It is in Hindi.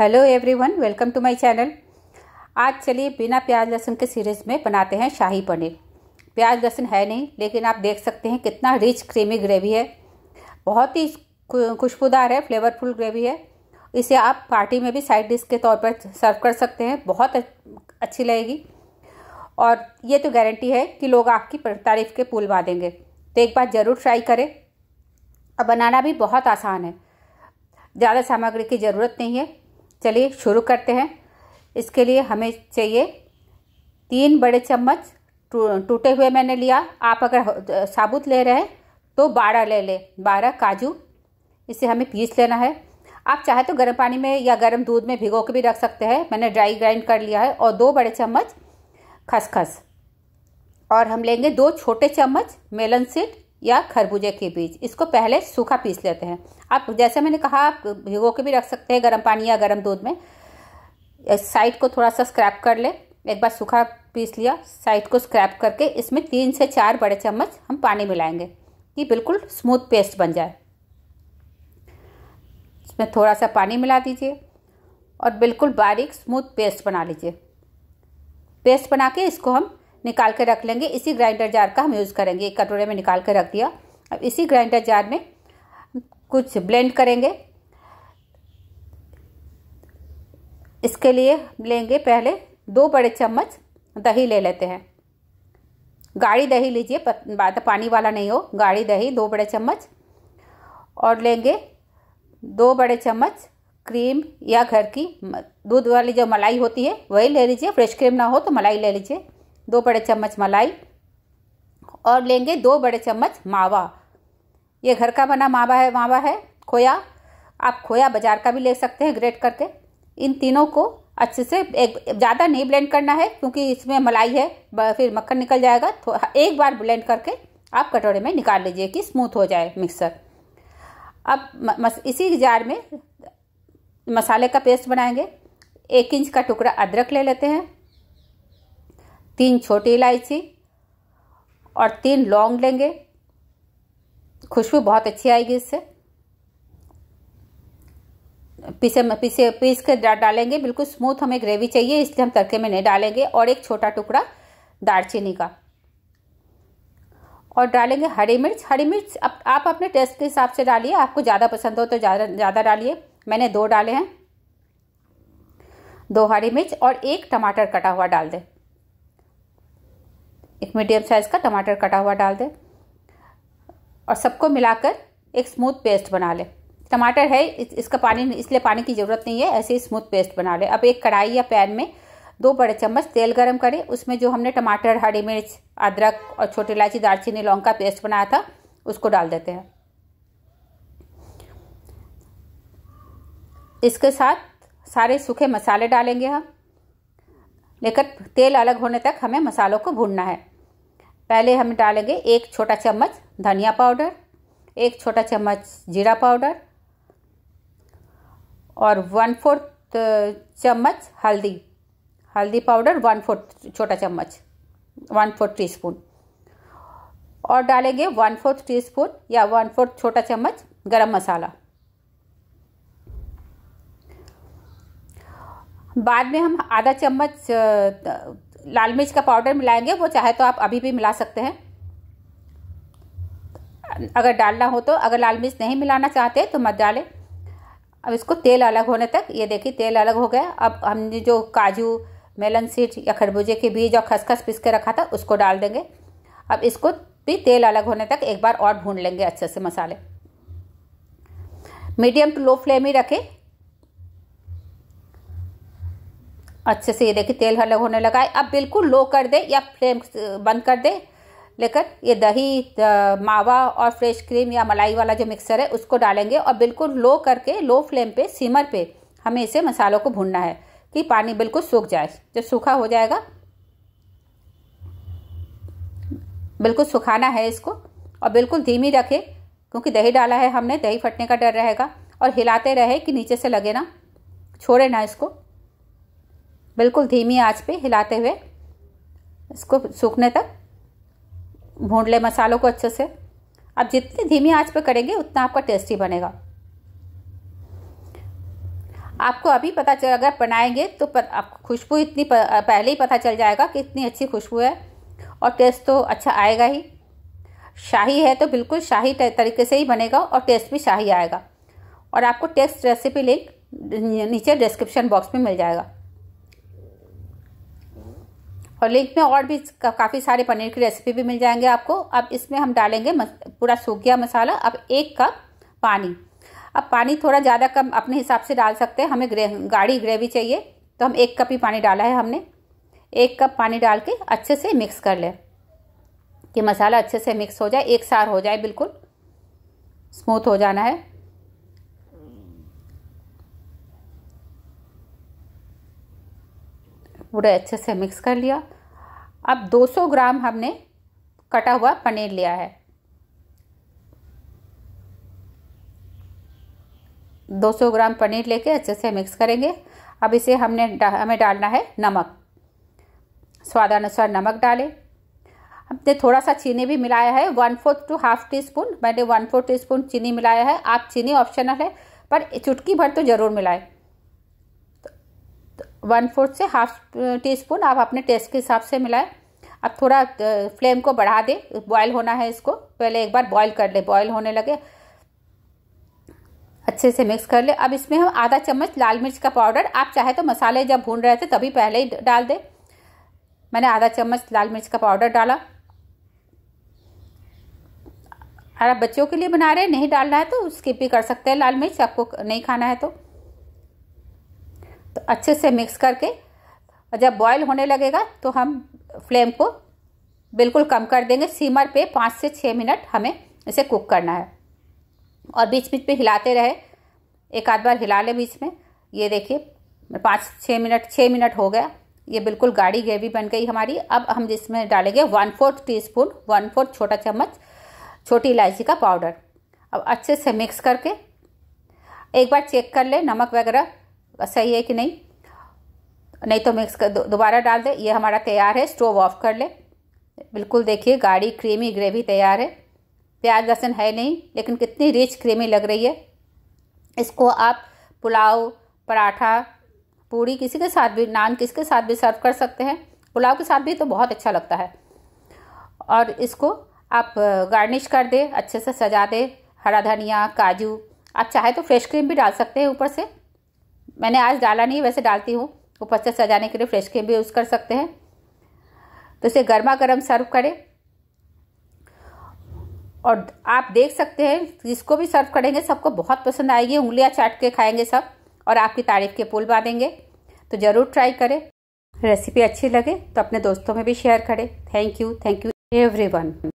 hello everyone welcome to my channel आज चलिए बिना प्याज लहसुन के सीरीज़ में बनाते हैं शाही पनीर प्याज लहसुन है नहीं लेकिन आप देख सकते हैं कितना रिच क्रीमी ग्रेवी है बहुत ही खुशबूदार है फ्लेवरफुल ग्रेवी है इसे आप पार्टी में भी साइड डिश के तौर पर सर्व कर सकते हैं बहुत अच्छी लगेगी और ये तो गारंटी है कि लोग आपकी तारीफ़ के पुल बांधेंगे तो एक बार ज़रूर ट्राई करें और बनाना भी बहुत आसान है ज़्यादा सामग्री की ज़रूरत नहीं है चलिए शुरू करते हैं इसके लिए हमें चाहिए तीन बड़े चम्मच टूटे हुए मैंने लिया आप अगर साबुत ले रहे हैं तो बारह ले लें बारह काजू इसे हमें पीस लेना है आप चाहे तो गर्म पानी में या गर्म दूध में भिगो के भी रख सकते हैं मैंने ड्राई ग्राइंड कर लिया है और दो बड़े चम्मच खसखस और हम लेंगे दो छोटे चम्मच मेलन सीड या खरबूजे के बीज इसको पहले सूखा पीस लेते हैं आप जैसे मैंने कहा आप भिगो के भी रख सकते हैं गर्म पानी या गर्म दूध में साइड को थोड़ा सा स्क्रैप कर ले एक बार सूखा पीस लिया साइड को स्क्रैप करके इसमें तीन से चार बड़े चम्मच हम पानी मिलाएंगे कि बिल्कुल स्मूथ पेस्ट बन जाए इसमें थोड़ा सा पानी मिला दीजिए और बिल्कुल बारीक स्मूथ पेस्ट बना लीजिए पेस्ट बना के इसको हम निकाल के रख लेंगे इसी ग्राइंडर जार का हम यूज़ करेंगे एक कटोरे में निकाल के रख दिया अब इसी ग्राइंडर जार में कुछ ब्लेंड करेंगे इसके लिए लेंगे पहले दो बड़े चम्मच दही ले लेते हैं गाढ़ी दही लीजिए पानी वाला नहीं हो गाढ़ी दही दो बड़े चम्मच और लेंगे दो बड़े चम्मच क्रीम या घर की दूध वाली जो मलाई होती है वही ले लीजिए फ्रेश क्रीम ना हो तो मलाई ले लीजिए दो बड़े चम्मच मलाई और लेंगे दो बड़े चम्मच मावा ये घर का बना मावा है मावा है खोया आप खोया बाज़ार का भी ले सकते हैं ग्रेट करके इन तीनों को अच्छे से एक ज़्यादा नहीं ब्लेंड करना है क्योंकि इसमें मलाई है फिर मक्खन निकल जाएगा तो एक बार ब्लेंड करके आप कटोरे में निकाल लीजिए कि स्मूथ हो जाए मिक्सर अब मस, इसी जार में मसाले का पेस्ट बनाएंगे एक इंच का टुकड़ा अदरक ले लेते हैं तीन छोटी इलायची और तीन लौंग लेंगे खुशबू बहुत अच्छी आएगी इससे पीसे पीसे पीस के डालेंगे बिल्कुल स्मूथ हमें ग्रेवी चाहिए इसलिए हम तड़के में नहीं डालेंगे और एक छोटा टुकड़ा दालचीनी का और डालेंगे हरी मिर्च हरी मिर्च आप, आप अपने टेस्ट के हिसाब से डालिए आपको ज़्यादा पसंद हो तो ज़्यादा ज़्यादा डालिए मैंने दो डाले हैं दो हरी मिर्च और एक टमाटर कटा हुआ डाल दें एक मीडियम साइज़ का टमाटर कटा हुआ डाल दें और सबको मिलाकर एक स्मूथ पेस्ट बना लें टमाटर है इसका पानी इसलिए पानी की ज़रूरत नहीं है ऐसे ही स्मूथ पेस्ट बना लें अब एक कढ़ाई या पैन में दो बड़े चम्मच तेल गरम करें उसमें जो हमने टमाटर हरी मिर्च अदरक और छोटी इलायची दालचीनी लौंग का पेस्ट बनाया था उसको डाल देते हैं इसके साथ सारे सूखे मसाले डालेंगे हम लेकर तेल अलग होने तक हमें मसालों को भूनना है पहले हम डालेंगे एक छोटा चम्मच धनिया पाउडर एक छोटा चम्मच जीरा पाउडर और वन फोर्थ चम्मच हल्दी हल्दी पाउडर वन फोर्थ छोटा चम्मच वन फोर्थ टीस्पून और डालेंगे वन फोर्थ टीस्पून या वन फोर्थ छोटा चम्मच गरम मसाला बाद में हम आधा चम्मच लाल मिर्च का पाउडर मिलाएंगे वो चाहे तो आप अभी भी मिला सकते हैं अगर डालना हो तो अगर लाल मिर्च नहीं मिलाना चाहते तो मत डालें अब इसको तेल अलग होने तक ये देखिए तेल अलग हो गया अब हमने जो काजू मेलन सीड या खरबूजे के बीज और खसखस पीस के रखा था उसको डाल देंगे अब इसको भी तेल अलग होने तक एक बार और भून लेंगे अच्छे से मसाले मीडियम टू लो फ्लेम ही रखें अच्छे से ये देखिए तेल अलग होने लगा है अब बिल्कुल लो कर दे या फ्लेम बंद कर दे लेकर ये दही मावा और फ्रेश क्रीम या मलाई वाला जो मिक्सर है उसको डालेंगे और बिल्कुल लो करके लो फ्लेम पे सिमर पे हमें इसे मसालों को भूनना है कि पानी बिल्कुल सूख जाए जब सूखा हो जाएगा बिल्कुल सुखाना है इसको और बिल्कुल धीमी रखे क्योंकि दही डाला है हमने दही फटने का डर रहेगा और हिलाते रहे कि नीचे से लगे ना छोड़े ना इसको बिल्कुल धीमी आंच पे हिलाते हुए इसको सूखने तक भून ले मसालों को अच्छे से आप जितनी धीमी आंच पे करेंगे उतना आपका टेस्टी बनेगा आपको अभी पता चल अगर बनाएंगे तो आपको खुशबू इतनी पहले ही पता चल जाएगा कि इतनी अच्छी खुशबू है और टेस्ट तो अच्छा आएगा ही शाही है तो बिल्कुल शाही तरीके से ही बनेगा और टेस्ट भी शाही आएगा और आपको टेस्ट रेसिपी लिंक नीचे डिस्क्रिप्शन बॉक्स में मिल जाएगा और लिंक में और भी काफ़ी सारे पनीर की रेसिपी भी मिल जाएंगे आपको अब इसमें हम डालेंगे पूरा सूख गया मसाला अब एक कप पानी अब पानी थोड़ा ज़्यादा कम अपने हिसाब से डाल सकते हैं हमें ग्रे गाढ़ी ग्रेवी चाहिए तो हम एक कप ही पानी डाला है हमने एक कप पानी डाल के अच्छे से मिक्स कर लें कि मसाला अच्छे से मिक्स हो जाए एक सार हो जाए बिल्कुल स्मूथ हो जाना है पूरे अच्छे से मिक्स कर लिया अब 200 ग्राम हमने कटा हुआ पनीर लिया है 200 ग्राम पनीर लेके अच्छे से मिक्स करेंगे अब इसे हमने डा, हमें डालना है नमक स्वादानुसार नमक डालें हमने थोड़ा सा चीनी भी मिलाया है one fourth to half teaspoon मैंने वन फोर्थ टी स्पून चीनी मिलाया है आप चीनी ऑप्शनल है पर चुटकी भर तो ज़रूर मिलाएं वन फोर्थ से हाफ टी स्पून आप अपने टेस्ट के हिसाब से मिलाएं अब थोड़ा फ्लेम को बढ़ा दें बॉयल होना है इसको पहले एक बार बॉयल कर ले बॉयल होने लगे अच्छे से मिक्स कर ले अब इसमें हम आधा चम्मच लाल मिर्च का पाउडर आप चाहे तो मसाले जब भून रहे थे तभी पहले ही डाल दें मैंने आधा चम्मच लाल मिर्च का पाउडर डाला अगर आप बच्चों के लिए बना रहे हैं नहीं डालना है तो स्किप भी कर सकते हैं लाल मिर्च आपको नहीं खाना है तो तो अच्छे से मिक्स करके और जब बॉयल होने लगेगा तो हम फ्लेम को बिल्कुल कम कर देंगे सीमर पे पाँच से छः मिनट हमें इसे कुक करना है और बीच बीच में हिलाते रहे एक आध बार हिला ले बीच में ये देखिए पाँच छः मिनट छः मिनट हो गया ये बिल्कुल गाढ़ी ग्रेवी बन गई हमारी अब हम जिसमें डालेंगे one fourth teaspoon one fourth छोटा चम्मच छोटी इलायची का पाउडर अब अच्छे से मिक्स करके एक बार चेक कर ले नमक वगैरह सही है कि नहीं नहीं तो मिक्स कर दोबारा डाल दे ये हमारा तैयार है स्टोव ऑफ कर ले बिल्कुल देखिए गाढ़ी क्रीमी ग्रेवी तैयार है प्याज लहसुन है नहीं लेकिन कितनी रिच क्रीमी लग रही है इसको आप पुलाव पराठा पूड़ी किसी के साथ भी नान किसके साथ भी सर्व कर सकते हैं पुलाव के साथ भी तो बहुत अच्छा लगता है और इसको आप गार्निश कर दे अच्छे से सजा दे हरा धनिया काजू आप चाहे तो फ्रेश क्रीम भी डाल सकते हैं ऊपर से मैंने आज डाला नहीं वैसे डालती हूँ ऊपर से सजाने के लिए फ्रेश क्रीम भी यूज़ कर सकते हैं तो इसे गर्मा गर्म सर्व करें और आप देख सकते हैं जिसको भी सर्व करेंगे सबको बहुत पसंद आएगी उंगलियाँ चाट के खाएंगे सब और आपकी तारीफ के पुल बांधेंगे तो ज़रूर ट्राई करें रेसिपी अच्छी लगे तो अपने दोस्तों में भी शेयर करें thank you thank you every